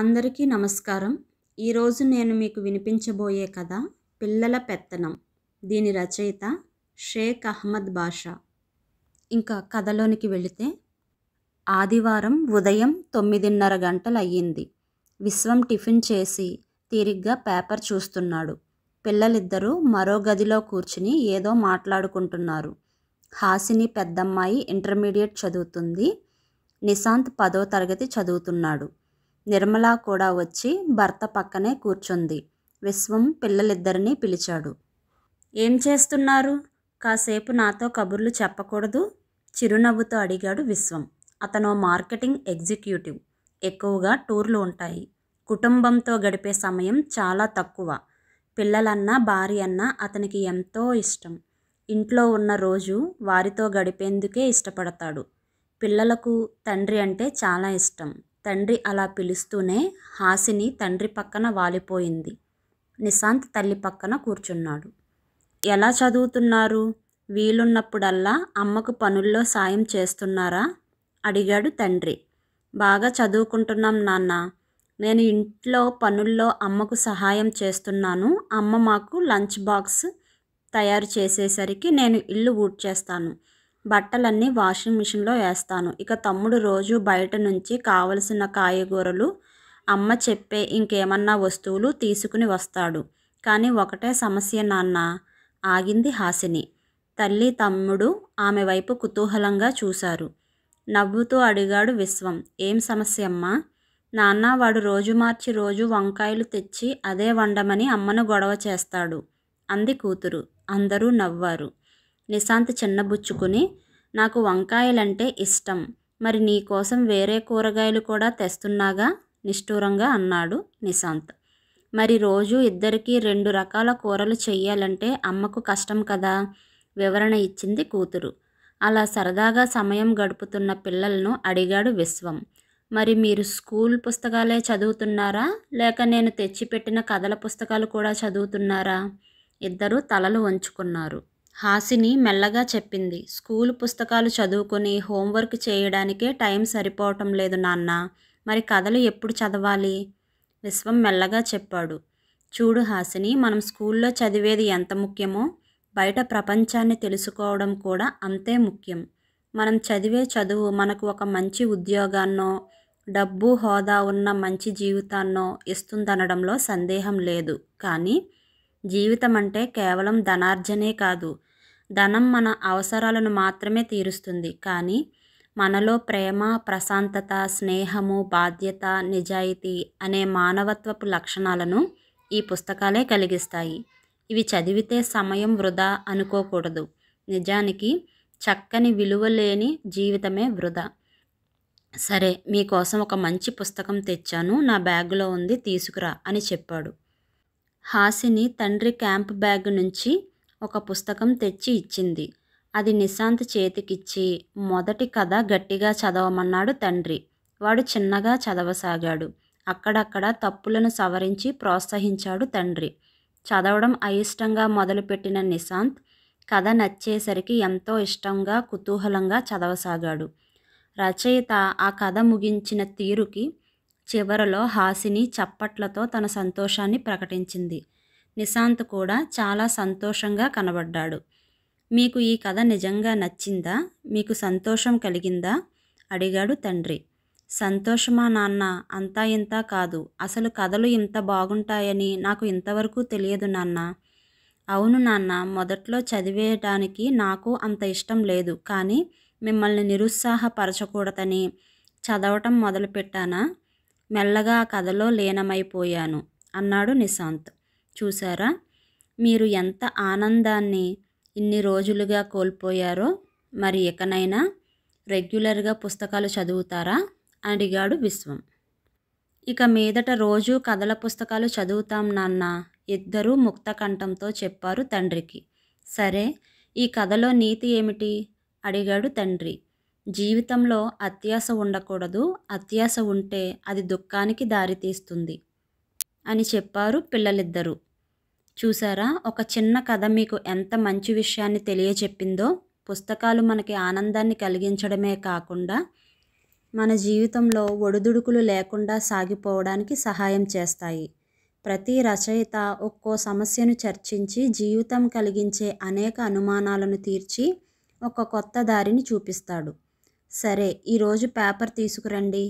అందరికీ నమస్కారం ఈరోజు నేను మీకు వినిపించబోయే కథ పిల్లల పెత్తనం దీని రచయిత షేక్ అహ్మద్ బాషా ఇంకా కథలోనికి వెళితే ఆదివారం ఉదయం తొమ్మిదిన్నర గంటలు అయ్యింది విశ్వం టిఫిన్ చేసి తీరిగ్గా పేపర్ చూస్తున్నాడు పిల్లలిద్దరూ మరో గదిలో కూర్చుని ఏదో మాట్లాడుకుంటున్నారు హాసిని పెద్దమ్మాయి ఇంటర్మీడియట్ చదువుతుంది నిశాంత్ పదో తరగతి చదువుతున్నాడు నిర్మల కూడా వచ్చి భర్త పక్కనే కూర్చుంది విశ్వం పిల్లలిద్దరినీ పిలిచాడు ఏం చేస్తున్నారు కాసేపు నాతో కబుర్లు చెప్పకూడదు చిరునవ్వుతో అడిగాడు విశ్వం అతను మార్కెటింగ్ ఎగ్జిక్యూటివ్ ఎక్కువగా టూర్లు ఉంటాయి కుటుంబంతో గడిపే సమయం చాలా తక్కువ పిల్లలన్నా భార్య అన్నా అతనికి ఎంతో ఇష్టం ఇంట్లో ఉన్న రోజు వారితో గడిపేందుకే ఇష్టపడతాడు పిల్లలకు తండ్రి అంటే చాలా ఇష్టం తండ్రి అలా పిలుస్తూనే హాసిని తండ్రి పక్కన వాలిపోయింది నిశాంత్ తల్లి పక్కన కూర్చున్నాడు ఎలా చదువుతున్నారు వీలున్నప్పుడల్లా అమ్మకు పనుల్లో సాయం చేస్తున్నారా అడిగాడు తండ్రి బాగా చదువుకుంటున్నాం నాన్న నేను ఇంట్లో పనుల్లో అమ్మకు సహాయం చేస్తున్నాను అమ్మ మాకు లంచ్ బాక్స్ తయారు చేసేసరికి నేను ఇల్లు ఊడ్చేస్తాను బట్టలన్నీ వాషింగ్ మిషన్లో వేస్తాను ఇక తమ్ముడు రోజు బయట నుంచి కావలసిన కాయగూరలు అమ్మ చెప్పే ఇంకేమన్నా వస్తువులు తీసుకుని వస్తాడు కానీ ఒకటే సమస్య నాన్న ఆగింది హాసిని తల్లి తమ్ముడు ఆమె వైపు కుతూహలంగా చూశారు నవ్వుతూ అడిగాడు విశ్వం ఏం సమస్య అమ్మా నాన్న వాడు రోజు మార్చి రోజు వంకాయలు తెచ్చి అదే వండమని అమ్మను గొడవ చేస్తాడు అంది కూతురు అందరూ నవ్వారు నిశాంత్ చిన్నబుచ్చుకుని నాకు వంకాయలంటే ఇష్టం మరి నీ కోసం వేరే కూరగాయలు కూడా తెస్తున్నాగా నిష్ఠూరంగా అన్నాడు నిశాంత్ మరి రోజు ఇద్దరికీ రెండు రకాల కూరలు చెయ్యాలంటే అమ్మకు కష్టం కదా వివరణ ఇచ్చింది కూతురు అలా సరదాగా సమయం గడుపుతున్న పిల్లలను అడిగాడు విశ్వం మరి మీరు స్కూల్ పుస్తకాలే చదువుతున్నారా లేక నేను తెచ్చిపెట్టిన కథల పుస్తకాలు కూడా చదువుతున్నారా ఇద్దరూ తలలు వంచుకున్నారు హాసిని మెల్లగా చెప్పింది స్కూల్ పుస్తకాలు చదువుకుని హోంవర్క్ చేయడానికే టైం సరిపోవటం లేదు నాన్న మరి కథలు ఎప్పుడు చదవాలి విశ్వం మెల్లగా చెప్పాడు చూడు హాసిని మనం స్కూల్లో చదివేది ఎంత ముఖ్యమో బయట ప్రపంచాన్ని తెలుసుకోవడం కూడా అంతే ముఖ్యం మనం చదివే చదువు మనకు ఒక మంచి ఉద్యోగాన్నో డబ్బు హోదా ఉన్న మంచి జీవితాన్నో ఇస్తుందనడంలో సందేహం లేదు కానీ జీవితం అంటే కేవలం ధనార్జనే కాదు ధనం మన అవసరాలను మాత్రమే తీరుస్తుంది కానీ మనలో ప్రేమ ప్రశాంతత స్నేహము బాధ్యత నిజాయితీ అనే మానవత్వపు లక్షణాలను ఈ పుస్తకాలే కలిగిస్తాయి ఇవి చదివితే సమయం వృధా అనుకోకూడదు నిజానికి చక్కని విలువలేని జీవితమే వృధా సరే మీకోసం ఒక మంచి పుస్తకం తెచ్చాను నా బ్యాగులో ఉంది తీసుకురా అని చెప్పాడు హాసిని తండ్రి క్యాంప్ బ్యాగ్ నుంచి ఒక పుస్తకం తెచ్చి ఇచ్చింది అది నిశాంత్ చేతికిచ్చి మొదటి కథ గట్టిగా చదవమన్నాడు తండ్రి వాడు చిన్నగా చదవసాగాడు అక్కడక్కడ తప్పులను సవరించి ప్రోత్సహించాడు తండ్రి చదవడం అయిష్టంగా మొదలుపెట్టిన నిశాంత్ కథ నచ్చేసరికి ఎంతో ఇష్టంగా కుతూహలంగా చదవసాగాడు రచయిత ఆ కథ ముగించిన తీరుకి చివరలో హాసిని చప్పట్లతో తన సంతోషాన్ని ప్రకటించింది నిశాంత్ కూడా చాలా సంతోషంగా కనబడ్డాడు మీకు ఈ కథ నిజంగా నచ్చిందా మీకు సంతోషం కలిగిందా అడిగాడు తండ్రి సంతోషమా నాన్న అంతా ఇంత కాదు అసలు కథలు ఇంత బాగుంటాయని నాకు ఇంతవరకు తెలియదు నాన్న అవును నాన్న మొదట్లో చదివేయడానికి నాకు అంత ఇష్టం లేదు కానీ మిమ్మల్ని నిరుత్సాహపరచకూడదని చదవటం మొదలుపెట్టానా మెల్లగా ఆ కథలో లీనమైపోయాను అన్నాడు నిశాంత్ చూసారా మీరు ఎంత ఆనందాన్ని ఇన్ని రోజులుగా కోల్పోయారో మరి ఎకనైనా రెగ్యులర్గా పుస్తకాలు చదువుతారా అడిగాడు విశ్వం ఇక మీదట రోజు కథల పుస్తకాలు చదువుతాం నాన్న ఇద్దరూ ముక్త కంఠంతో చెప్పారు తండ్రికి సరే ఈ కథలో నీతి ఏమిటి అడిగాడు తండ్రి జీవితంలో అత్యాస ఉండకూడదు అత్యాస ఉంటే అది దుఃఖానికి దారితీస్తుంది అని చెప్పారు పిల్లలిద్దరూ చూసారా ఒక చిన్న కథ మీకు ఎంత మంచి విషయాన్ని తెలియచెప్పిందో పుస్తకాలు మనకి ఆనందాన్ని కలిగించడమే కాకుండా మన జీవితంలో ఒడిదుడుకులు లేకుండా సాగిపోవడానికి సహాయం చేస్తాయి ప్రతి రచయిత ఒక్కో సమస్యను చర్చించి జీవితం కలిగించే అనేక అనుమానాలను తీర్చి ఒక కొత్త దారిని చూపిస్తాడు సరే ఈరోజు పేపర్ తీసుకురండి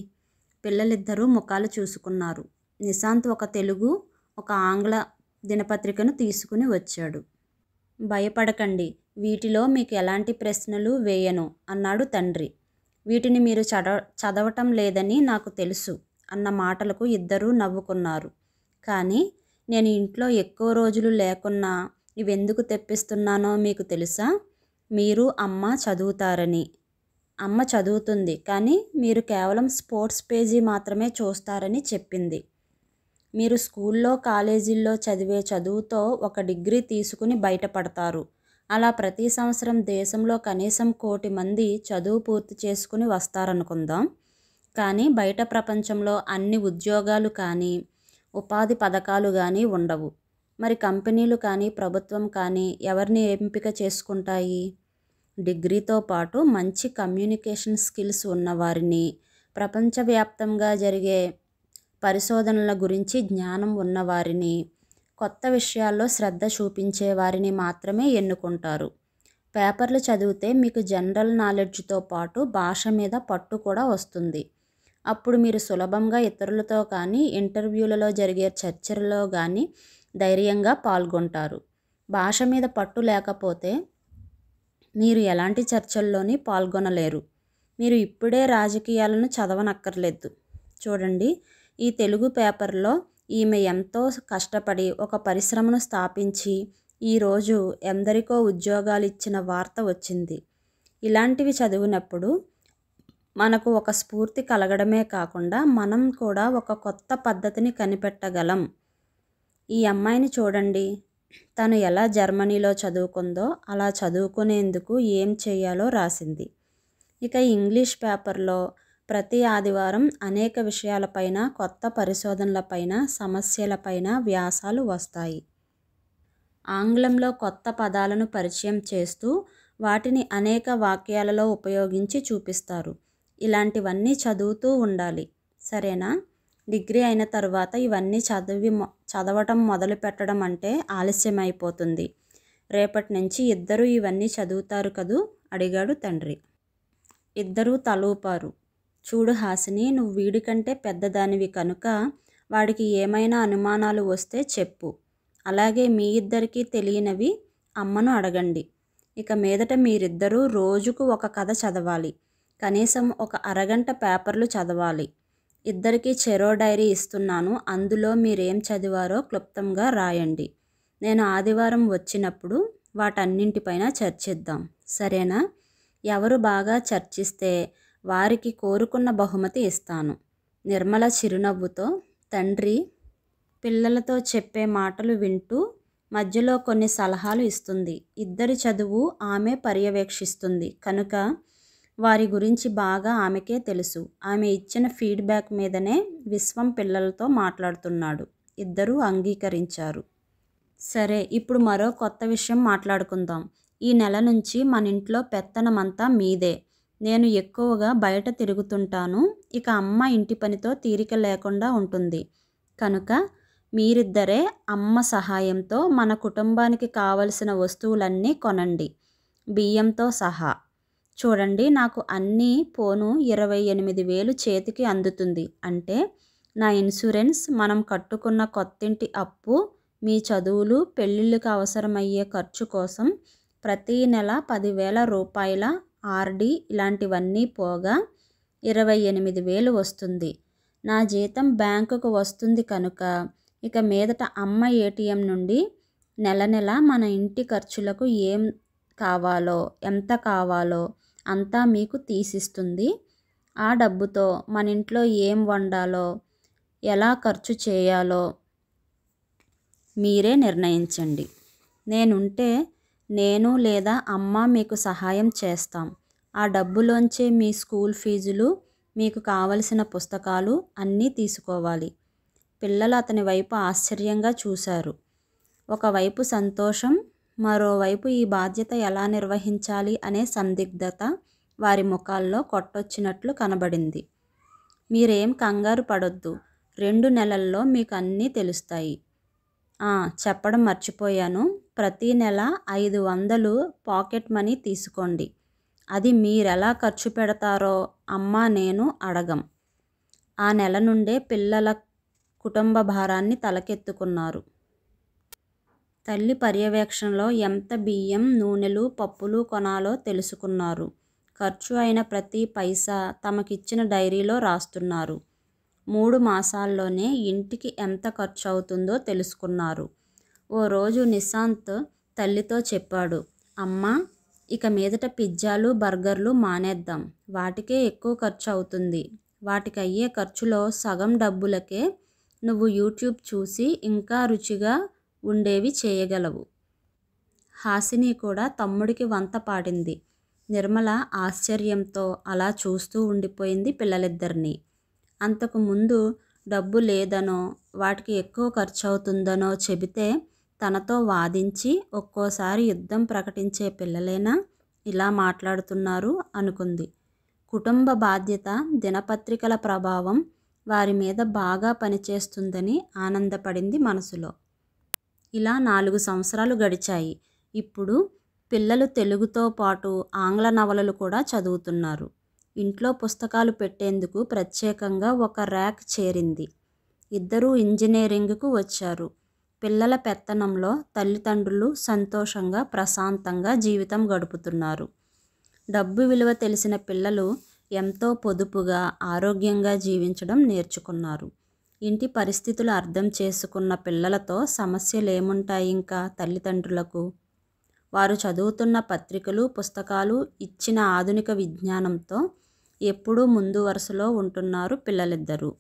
పిల్లలిద్దరూ ముఖాలు చూసుకున్నారు నిశాంత్ ఒక తెలుగు ఒక ఆంగ్ల దినపత్రికను తీసుకుని వచ్చాడు భయపడకండి వీటిలో మీకు ఎలాంటి ప్రశ్నలు వేయను అన్నాడు తండ్రి వీటిని మీరు చదవ చదవటం లేదని నాకు తెలుసు అన్న మాటలకు ఇద్దరూ నవ్వుకున్నారు కానీ నేను ఇంట్లో ఎక్కువ రోజులు లేకున్నా ఇవెందుకు తెప్పిస్తున్నానో మీకు తెలుసా మీరు అమ్మ చదువుతారని అమ్మ చదువుతుంది కానీ మీరు కేవలం స్పోర్ట్స్ పేజీ మాత్రమే చూస్తారని చెప్పింది మీరు స్కూల్లో కాలేజీల్లో చదివే చదువుతో ఒక డిగ్రీ తీసుకుని బయటపడతారు అలా ప్రతి సంవత్సరం దేశంలో కనీసం కోటి మంది చదువు పూర్తి చేసుకుని వస్తారనుకుందాం కానీ బయట ప్రపంచంలో అన్ని ఉద్యోగాలు కానీ ఉపాధి పథకాలు కానీ ఉండవు మరి కంపెనీలు కానీ ప్రభుత్వం కానీ ఎవరిని ఎంపిక చేసుకుంటాయి డిగ్రీతో పాటు మంచి కమ్యూనికేషన్ స్కిల్స్ ఉన్నవారిని ప్రపంచవ్యాప్తంగా జరిగే పరిశోధనల గురించి జ్ఞానం ఉన్నవారిని కొత్త విషయాల్లో శ్రద్ధ చూపించే వారిని మాత్రమే ఎన్నుకుంటారు పేపర్లు చదివితే మీకు జనరల్ నాలెడ్జ్తో పాటు భాష మీద పట్టు కూడా వస్తుంది అప్పుడు మీరు సులభంగా ఇతరులతో కానీ ఇంటర్వ్యూలలో జరిగే చర్చలలో కానీ ధైర్యంగా పాల్గొంటారు భాష మీద పట్టు లేకపోతే మీరు ఎలాంటి చర్చల్లోని పాల్గొనలేరు మీరు ఇప్పుడే రాజకీయాలను చదవనక్కర్లేదు చూడండి ఈ తెలుగు పేపర్లో ఈమె ఎంతో కష్టపడి ఒక పరిశ్రమను స్థాపించి ఈరోజు ఎందరికో ఉద్యోగాలు ఇచ్చిన వార్త వచ్చింది ఇలాంటివి చదివినప్పుడు మనకు ఒక స్ఫూర్తి కలగడమే కాకుండా మనం కూడా ఒక కొత్త పద్ధతిని కనిపెట్టగలం ఈ అమ్మాయిని చూడండి తను ఎలా జర్మనీలో చదువుకుందో అలా చదువుకునేందుకు ఏం చేయాలో రాసింది ఇక ఇంగ్లీష్ పేపర్లో ప్రతి ఆదివారం అనేక విషయాలపైన కొత్త పరిశోధనలపైన సమస్యలపైన వ్యాసాలు వస్తాయి ఆంగ్లంలో కొత్త పదాలను పరిచయం చేస్తూ వాటిని అనేక వాక్యాలలో ఉపయోగించి చూపిస్తారు ఇలాంటివన్నీ చదువుతూ ఉండాలి సరేనా డిగ్రీ అయిన తర్వాత ఇవన్నీ చదివి చదవటం మొదలు పెట్టడం అంటే ఆలస్యం అయిపోతుంది రేపటి నుంచి ఇద్దరూ ఇవన్నీ చదువుతారు కదూ అడిగాడు తండ్రి ఇద్దరూ తలూపారు చూడు హాసిని నువ్వు వీడి కంటే పెద్దదానివి కనుక వాడికి ఏమైనా అనుమానాలు వస్తే చెప్పు అలాగే మీ ఇద్దరికీ తెలియనివి అమ్మను అడగండి ఇక మీదట మీరిద్దరూ రోజుకు ఒక కథ చదవాలి కనీసం ఒక అరగంట పేపర్లు చదవాలి ఇద్దరికీ చెరో డైరీ ఇస్తున్నాను అందులో మీరేం చదివారో క్లుప్తంగా రాయండి నేను ఆదివారం వచ్చినప్పుడు వాటన్నింటిపైన చర్చిద్దాం సరేనా ఎవరు బాగా చర్చిస్తే వారికి కోరుకున్న బహుమతి ఇస్తాను నిర్మల చిరునవ్వుతో తండ్రి పిల్లలతో చెప్పే మాటలు వింటూ మధ్యలో కొన్ని సలహాలు ఇస్తుంది ఇద్దరి చదువు ఆమె పర్యవేక్షిస్తుంది కనుక వారి గురించి బాగా ఆమెకే తెలుసు ఆమె ఇచ్చిన ఫీడ్బ్యాక్ మీదనే విశ్వం పిల్లలతో మాట్లాడుతున్నాడు ఇద్దరూ అంగీకరించారు సరే ఇప్పుడు మరో కొత్త విషయం మాట్లాడుకుందాం ఈ నెల నుంచి మన ఇంట్లో పెత్తనమంతా మీదే నేను ఎక్కువగా బయట తిరుగుతుంటాను ఇక అమ్మ ఇంటి పనితో తీరిక లేకుండా ఉంటుంది కనుక మీరిద్దరే అమ్మ సహాయంతో మన కుటుంబానికి కావలసిన వస్తువులన్నీ కొనండి బియ్యంతో సహా చూడండి నాకు అన్నీ పోను ఇరవై ఎనిమిది వేలు చేతికి అందుతుంది అంటే నా ఇన్సూరెన్స్ మనం కట్టుకున్న కొత్తింటి అప్పు మీ చదువులు పెళ్ళిళ్ళకి అవసరమయ్యే ఖర్చు కోసం ప్రతీ నెల పదివేల రూపాయల ఆర్డి ఇలాంటివన్నీ పోగా ఇరవై ఎనిమిది వేలు వస్తుంది నా జీతం బ్యాంకుకు వస్తుంది కనుక ఇక మీదట అమ్మ ఏటీఎం నుండి నెల నెల మన ఇంటి ఖర్చులకు ఏం కావాలో ఎంత కావాలో అంతా మీకు తీసిస్తుంది ఆ డబ్బుతో మన ఇంట్లో ఏం వండాలో ఎలా ఖర్చు చేయాలో మీరే నిర్ణయించండి నేనుంటే నేను లేదా అమ్మ మీకు సహాయం చేస్తాం ఆ డబ్బులోంచే మీ స్కూల్ ఫీజులు మీకు కావలసిన పుస్తకాలు అన్నీ తీసుకోవాలి పిల్లలు అతని వైపు ఆశ్చర్యంగా చూశారు ఒకవైపు సంతోషం మరోవైపు ఈ బాధ్యత ఎలా నిర్వహించాలి అనే సందిగ్ధత వారి ముఖాల్లో కొట్టొచ్చినట్లు కనబడింది మీరేం కంగారు పడొద్దు రెండు నెలల్లో మీకు అన్నీ తెలుస్తాయి చెప్పడం మర్చిపోయాను ప్రతి నెల ఐదు వందలు పాకెట్ మనీ తీసుకోండి అది మీరెలా ఖర్చు పెడతారో అమ్మ నేను అడగం ఆ నెల నుండే పిల్లల కుటుంబ భారాన్ని తలకెత్తుకున్నారు తల్లి పర్యవేక్షణలో ఎంత బియ్యం నూనెలు పప్పులు కొనాలో తెలుసుకున్నారు ఖర్చు అయిన ప్రతి పైసా తమకిచ్చిన డైరీలో రాస్తున్నారు మూడు మాసాల్లోనే ఇంటికి ఎంత ఖర్చు అవుతుందో తెలుసుకున్నారు ఓ రోజు నిశాంత్ తల్లితో చెప్పాడు అమ్మ ఇక మీదట పిజ్జాలు బర్గర్లు మానేద్దాం వాటికే ఎక్కువ ఖర్చు అవుతుంది వాటికి అయ్యే ఖర్చులో సగం డబ్బులకే నువ్వు యూట్యూబ్ చూసి ఇంకా రుచిగా ఉండేవి చేయగలవు హాసిని కూడా తమ్ముడికి వంత పాడింది నిర్మల ఆశ్చర్యంతో అలా చూస్తూ ఉండిపోయింది పిల్లలిద్దరినీ అంతకుముందు డబ్బు లేదనో వాటికి ఎక్కువ ఖర్చు అవుతుందనో చెబితే తనతో వాదించి ఒక్కోసారి యుద్ధం ప్రకటించే పిల్లలేనా ఇలా మాట్లాడుతున్నారు అనుకుంది కుటుంబ బాధ్యత దినపత్రికల ప్రభావం వారి మీద బాగా పనిచేస్తుందని ఆనందపడింది మనసులో ఇలా నాలుగు సంవత్సరాలు గడిచాయి ఇప్పుడు పిల్లలు తెలుగుతో పాటు ఆంగ్ల నవలలు కూడా చదువుతున్నారు ఇంట్లో పుస్తకాలు పెట్టేందుకు ప్రత్యేకంగా ఒక ర్యాక్ చేరింది ఇద్దరూ ఇంజనీరింగ్కు వచ్చారు పిల్లల పెత్తనంలో తల్లిదండ్రులు సంతోషంగా ప్రశాంతంగా జీవితం గడుపుతున్నారు డబ్బు విలువ తెలిసిన పిల్లలు ఎంతో పొదుపుగా ఆరోగ్యంగా జీవించడం నేర్చుకున్నారు ఇంటి పరిస్థితులు అర్థం చేసుకున్న పిల్లలతో సమస్యలు ఏముంటాయి ఇంకా తల్లిదండ్రులకు వారు చదువుతున్న పత్రికలు పుస్తకాలు ఇచ్చిన ఆధునిక విజ్ఞానంతో ఎప్పుడూ ముందు వరుసలో ఉంటున్నారు పిల్లలిద్దరూ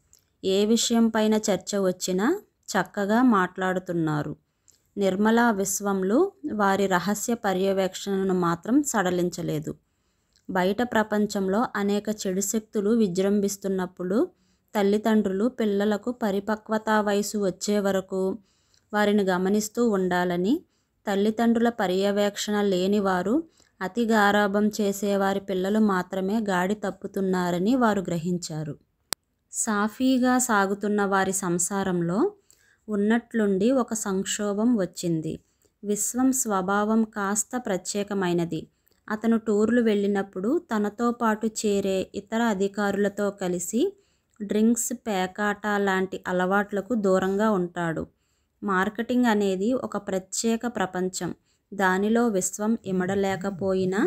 ఏ విషయంపైన చర్చ వచ్చినా చక్కగా మాట్లాడుతున్నారు నిర్మలా విశ్వంలు వారి రహస్య పర్యవేక్షణను మాత్రం సడలించలేదు బయట ప్రపంచంలో అనేక చెడు శక్తులు విజృంభిస్తున్నప్పుడు తల్లిదండ్రులు పిల్లలకు పరిపక్వతా వయసు వచ్చే వరకు వారిని గమనిస్తూ ఉండాలని తల్లిదండ్రుల పర్యవేక్షణ లేని వారు అతి గారాభం చేసేవారి పిల్లలు మాత్రమే గాడి తప్పుతున్నారని వారు గ్రహించారు సాఫీగా సాగుతున్న వారి సంసారంలో ఉన్నట్లుండి ఒక సంక్షోభం వచ్చింది విశ్వం స్వభావం కాస్త ప్రత్యేకమైనది అతను టూర్లు వెళ్ళినప్పుడు తనతో పాటు చేరే ఇతర అధికారులతో కలిసి డ్రింక్స్ పేకాట లాంటి అలవాట్లకు దూరంగా ఉంటాడు మార్కెటింగ్ అనేది ఒక ప్రత్యేక ప్రపంచం దానిలో విశ్వం ఇమడలేకపోయినా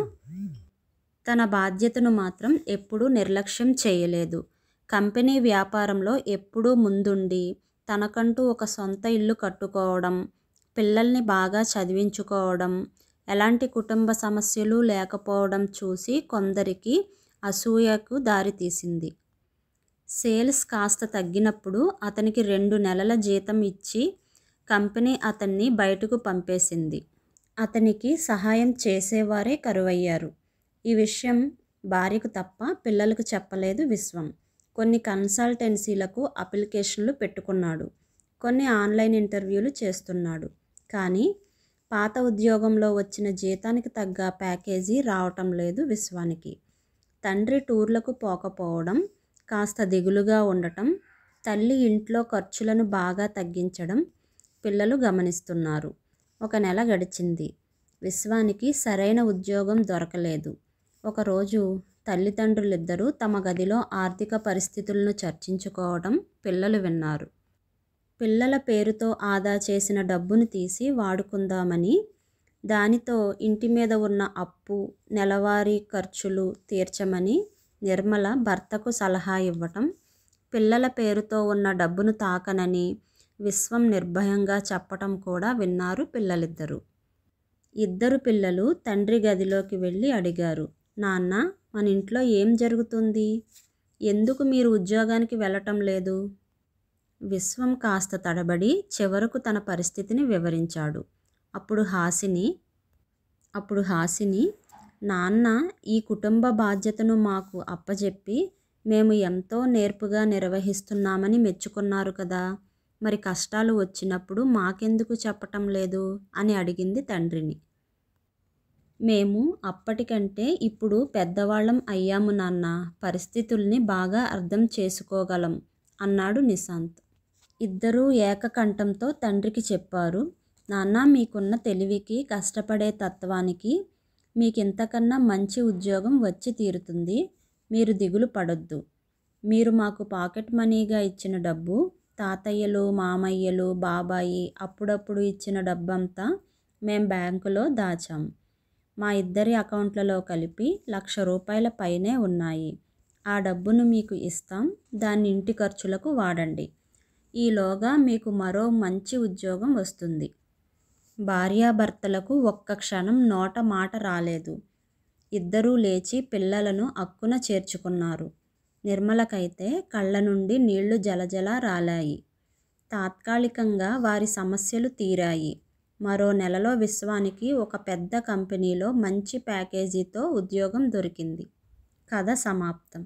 తన బాధ్యతను మాత్రం ఎప్పుడూ నిర్లక్ష్యం చేయలేదు కంపెనీ వ్యాపారంలో ఎప్పుడూ ముందుండి తనకంటూ ఒక సొంత ఇల్లు కట్టుకోవడం పిల్లల్ని బాగా చదివించుకోవడం ఎలాంటి కుటుంబ సమస్యలు లేకపోవడం చూసి కొందరికి అసూయకు దారితీసింది సేల్స్ కాస్త తగ్గినప్పుడు అతనికి రెండు నెలల జీతం ఇచ్చి కంపెనీ అతన్ని బయటకు పంపేసింది అతనికి సహాయం చేసేవారే కరువయ్యారు ఈ విషయం భార్యకు తప్ప పిల్లలకు చెప్పలేదు విశ్వం కొన్ని కన్సల్టెన్సీలకు అప్లికేషన్లు పెట్టుకున్నాడు కొన్ని ఆన్లైన్ ఇంటర్వ్యూలు చేస్తున్నాడు కానీ పాత ఉద్యోగంలో వచ్చిన జీతానికి తగ్గ ప్యాకేజీ రావటం లేదు విశ్వానికి తండ్రి టూర్లకు పోకపోవడం కాస్త దిగులుగా ఉండటం తల్లి ఇంట్లో ఖర్చులను బాగా తగ్గించడం పిల్లలు గమనిస్తున్నారు ఒక నెల గడిచింది విశ్వానికి సరైన ఉద్యోగం దొరకలేదు ఒకరోజు తల్లిదండ్రులిద్దరూ తమ గదిలో ఆర్థిక పరిస్థితులను చర్చించుకోవడం పిల్లలు విన్నారు పిల్లల పేరుతో ఆదా చేసిన డబ్బును తీసి వాడుకుందామని దానితో ఇంటి మీద ఉన్న అప్పు నెలవారీ ఖర్చులు తీర్చమని నిర్మల భర్తకు సలహా ఇవ్వటం పిల్లల పేరుతో ఉన్న డబ్బును తాకనని విశ్వం నిర్భయంగా చెప్పటం కూడా విన్నారు పిల్లలిద్దరూ ఇద్దరు పిల్లలు తండ్రి గదిలోకి వెళ్ళి అడిగారు నాన్న మన ఇంట్లో ఏం జరుగుతుంది ఎందుకు మీరు ఉద్యోగానికి వెళ్ళటం లేదు విశ్వం కాస్త తడబడి చివరకు తన పరిస్థితిని వివరించాడు అప్పుడు హాసిని అప్పుడు హాసిని నాన్న ఈ కుటుంబ బాధ్యతను మాకు అప్పజెప్పి మేము ఎంతో నేర్పుగా నిర్వహిస్తున్నామని మెచ్చుకున్నారు కదా మరి కష్టాలు వచ్చినప్పుడు మాకెందుకు చెప్పటం లేదు అని అడిగింది తండ్రిని మేము అప్పటికంటే ఇప్పుడు పెద్దవాళ్ళం అయ్యాము నాన్న పరిస్థితుల్ని బాగా అర్థం చేసుకోగలం అన్నాడు నిశాంత్ ఇద్దరూ ఏకకంఠంతో తండ్రికి చెప్పారు నాన్న మీకున్న తెలివికి కష్టపడే తత్వానికి మీకింతకన్నా మంచి ఉద్యోగం వచ్చి తీరుతుంది మీరు దిగులు పడొద్దు మీరు మాకు పాకెట్ మనీగా ఇచ్చిన డబ్బు తాతయ్యలు మామయ్యలు బాబాయి అప్పుడప్పుడు ఇచ్చిన డబ్బంతా మేం బ్యాంకులో దాచాం మా ఇద్దరి అకౌంట్లలో కలిపి లక్ష రూపాయల పైనే ఉన్నాయి ఆ డబ్బును మీకు ఇస్తాం దాన్ని ఇంటి ఖర్చులకు వాడండి ఈలోగా మీకు మరో మంచి ఉద్యోగం వస్తుంది భార్యాభర్తలకు ఒక్క క్షణం నోట మాట రాలేదు ఇద్దరూ లేచి పిల్లలను అక్కున చేర్చుకున్నారు నిర్మలకైతే కళ్ళ నుండి నీళ్లు జలజల రాలాయి తాత్కాలికంగా వారి సమస్యలు తీరాయి మరో నెలలో విశ్వానికి ఒక పెద్ద కంపెనీలో మంచి ప్యాకేజీతో ఉద్యోగం దొరికింది కథ సమాప్తం